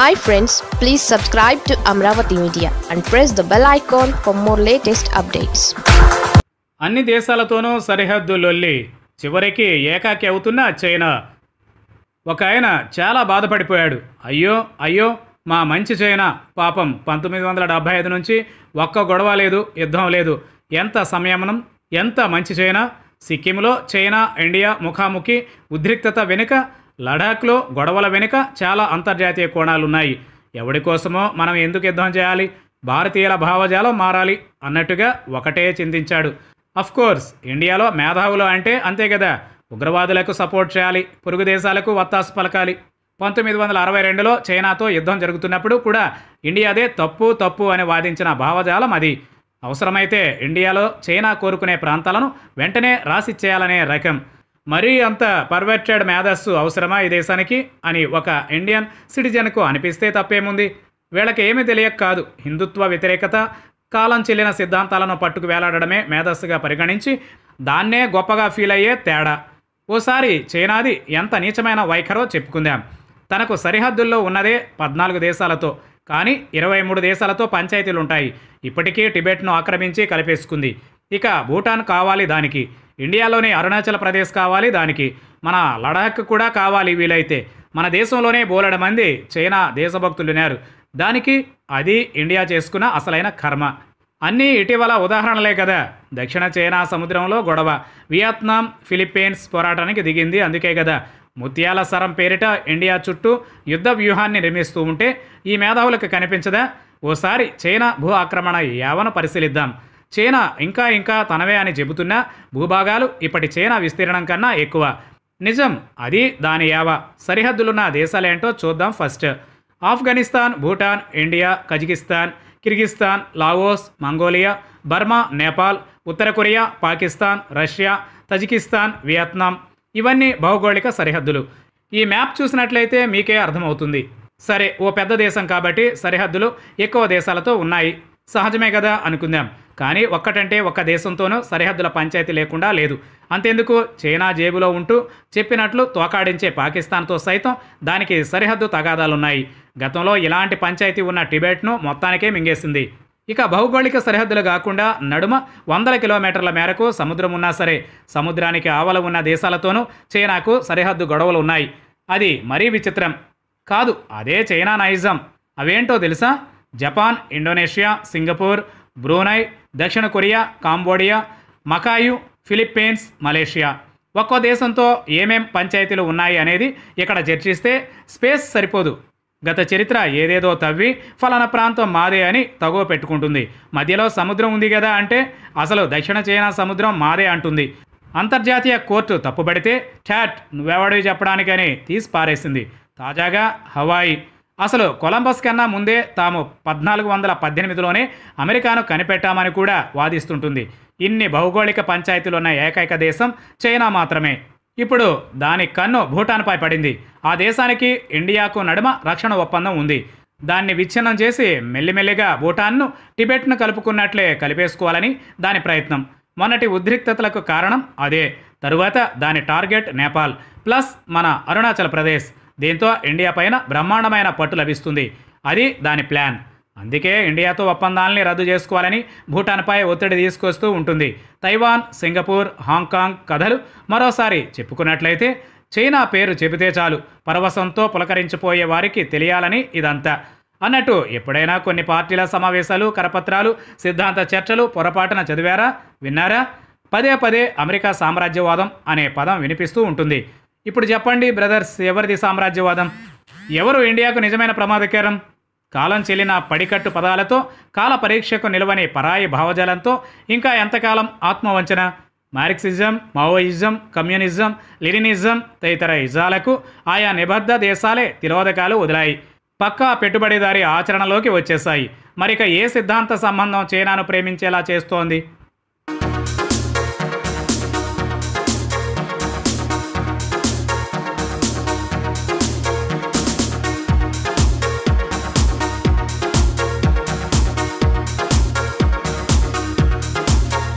hi friends please subscribe to Amaravati media and press the bell icon for more latest updates అన్ని దేశాలతోనూ సరిహద్దులొల్లి చివరికి ఏకాకి అవుతున్న చైనా ఒక ఆయన చాలా బాధపడిపోయాడు అయ్యో అయ్యో మా మంచి చైనా పాపం పంతొమ్మిది వందల డెబ్భై ఐదు నుంచి ఒక్క గొడవ లేదు యుద్ధం లేదు ఎంత సంయమనం ఎంత మంచి చైనా సిక్కింలో చైనా ఇండియా ముఖాముఖి ఉద్రిక్తత వెనుక లడాఖ్లో గొడవల వెనుక చాలా అంతర్జాతీయ కోణాలున్నాయి ఎవడి కోసమో మనం ఎందుకు యుద్ధం చేయాలి భారతీయుల భావజాలం మారాలి అన్నట్టుగా ఒకటే చింతించాడు కోర్స్ ఇండియాలో మేధావులు అంటే అంతే కదా ఉగ్రవాదులకు సపోర్ట్ చేయాలి పొరుగు దేశాలకు వత్తాసు పలకాలి పంతొమ్మిది వందల అరవై రెండులో చైనాతో యుద్ధం జరుగుతున్నప్పుడు కూడా ఇండియాదే తప్పు తప్పు అని వాదించిన భావజాలం అది అవసరమైతే ఇండియాలో చైనా కోరుకునే ప్రాంతాలను వెంటనే రాసిచ్చేయాలనే రకం మరీ అంత పర్వర్టెడ్ మేధస్సు అవసరమా ఈ దేశానికి అని ఒక ఇండియన్ సిటిజన్కు అనిపిస్తే తప్పేముంది వీళ్ళకి ఏమీ తెలియక కాదు హిందుత్వ వ్యతిరేకత కాలం చెల్లిన సిద్ధాంతాలను పట్టుకు వేలాడమే మేధస్సుగా పరిగణించి దాన్నే గొప్పగా ఫీల్ అయ్యే తేడా ఓసారి చైనాది ఎంత నీచమైన వైఖరో చెప్పుకుందాం తనకు సరిహద్దుల్లో ఉన్నదే పద్నాలుగు దేశాలతో కానీ ఇరవై మూడు దేశాలతో పంచాయతీలుంటాయి ఇప్పటికీ టిబెట్ను ఆక్రమించి కలిపేసుకుంది ఇక భూటాన్ కావాలి దానికి ఇండియాలోనే అరుణాచల్ ప్రదేశ్ కావాలి దానికి మన లడాక్ కూడా కావాలి వీలైతే మన దేశంలోనే బోలెడ మంది చైనా దేశభక్తులున్నారు దానికి అది ఇండియా చేసుకున్న అసలైన కర్మ అన్నీ ఇటీవల ఉదాహరణలే కదా దక్షిణ చైనా సముద్రంలో గొడవ వియత్నాం ఫిలిప్పీన్స్ పోరాటానికి దిగింది అందుకే కదా ముత్యాల సరం పేరిట ఇండియా చుట్టూ యుద్ధ వ్యూహాన్ని నిర్మిస్తూ ఉంటే ఈ మేధావులకు కనిపించదా ఓసారి చైనా భూ ఆక్రమణ యావను పరిశీలిద్దాం చైనా ఇంకా ఇంకా తనవే అని చెబుతున్న భూభాగాలు ఇప్పటి చైనా విస్తీర్ణం కన్నా ఎక్కువ నిజం అది దాని యావ సరిహద్దులున్న దేశాలేంటో చూద్దాం first Afghanistan Bhutan India Kazakhstan Kyrgyzstan Laos Mongolia Burma Nepal ఉత్తర Korea Pakistan Russia Tajikistan Vietnam ఇవన్నీ భౌగోళిక సరిహద్దులు ఈ మ్యాప్ చూసినట్లయితే మీకే అర్థమవుతుంది సరే ఓ పెద్ద దేశం కాబట్టి సరిహద్దులు ఎక్కువ దేశాలతో ఉన్నాయి సహజమే కదా అనుకుందాం కానీ ఒక్కటంటే ఒక్క దేశంతోనూ సరిహద్దుల పంచాయతీ లేకుండా లేదు అంతేందుకు చైనా జేబులో ఉంటూ చెప్పినట్లు తోకాడించే పాకిస్తాన్తో సైతం దానికి సరిహద్దు తగాదాలున్నాయి గతంలో ఇలాంటి పంచాయతీ ఉన్న టిబెట్ను మొత్తానికే మింగేసింది ఇక భౌగోళిక సరిహద్దులు కాకుండా నడుమ వందల కిలోమీటర్ల మేరకు సముద్రం ఉన్నా సరే సముద్రానికి ఆవల ఉన్న దేశాలతోనూ చైనాకు సరిహద్దు గొడవలు ఉన్నాయి అది మరీ విచిత్రం కాదు అదే చైనా నైజం అవేంటో తెలుసా జపాన్ ఇండోనేషియా సింగపూర్ బ్రూనై దక్షిణ Korea Cambodia Macau Philippines Malaysia ఒక్కో దేశంతో ఏమేం పంచాయతీలు ఉన్నాయి అనేది ఇక్కడ చర్చిస్తే స్పేస్ సరిపోదు గత చరిత్ర ఏదేదో తవ్వి ఫలానా ప్రాంతం మాదే అని తగువ పెట్టుకుంటుంది మధ్యలో సముద్రం ఉంది కదా అంటే అసలు దక్షిణ చైనా సముద్రం మాదే అంటుంది అంతర్జాతీయ కోర్టు తప్పుబడితే ఛాట్ నువ్వెవడివి చెప్పడానికని తీసి పారేసింది తాజాగా హవాయి అసలు కొలంబస్ కన్నా ముందే తాము పద్నాలుగు వందల పద్దెనిమిదిలోనే అమెరికాను కనిపెట్టామని కూడా వాదిస్తుంటుంది ఇన్ని భౌగోళిక పంచాయతీలున్న ఏకైక దేశం చైనా మాత్రమే ఇప్పుడు దాని కన్ను భూటాన్పై పడింది ఆ దేశానికి ఇండియాకు నడుమ రక్షణ ఒప్పందం ఉంది దాన్ని విచ్ఛిన్నం చేసి మెల్లిమెల్లిగా భూటాన్ను టిబెట్ను కలుపుకున్నట్లే కలిపేసుకోవాలని దాని ప్రయత్నం మొన్నటి ఉద్రిక్తతలకు కారణం అదే తరువాత దాని టార్గెట్ నేపాల్ ప్లస్ మన అరుణాచల్ ప్రదేశ్ దీంతో ఇండియా పైన బ్రహ్మాండమైన పట్టు లభిస్తుంది అది దాని ప్లాన్ అందుకే ఇండియాతో ఒప్పందాలని రద్దు చేసుకోవాలని భూటాన్పై ఒత్తిడి తీసుకొస్తూ ఉంటుంది తైవాన్ సింగపూర్ హాంకాంగ్ కథలు మరోసారి చెప్పుకున్నట్లయితే చైనా పేరు చెబితే చాలు పరవశంతో పులకరించిపోయే వారికి తెలియాలని ఇదంతా అన్నట్టు ఎప్పుడైనా కొన్ని పార్టీల సమావేశాలు కరపత్రాలు సిద్ధాంత చర్చలు పొరపాటున చదివారా విన్నారా పదే పదే అమెరికా సామ్రాజ్యవాదం అనే పదం వినిపిస్తూ ఉంటుంది ఇప్పుడు చెప్పండి బ్రదర్స్ ఎవరిది సామ్రాజ్యవాదం ఎవరు ఇండియాకు నిజమైన ప్రమాదకరం కాలం చెల్లిన పడికట్టు పదాలతో కాల పరీక్షకు నిలవని పరాయి భావజాలంతో ఇంకా ఎంతకాలం ఆత్మవంచన మార్క్సిజం మావోయిజం కమ్యూనిజం లినినిజం తదితర ఇజాలకు ఆయా నిబద్ధ దేశాలే తిలోదకాలు వదిలాయి పక్కా పెట్టుబడిదారి ఆచరణలోకి వచ్చేశాయి మరిక ఏ సిద్ధాంత సంబంధం చైనాను ప్రేమించేలా చేస్తోంది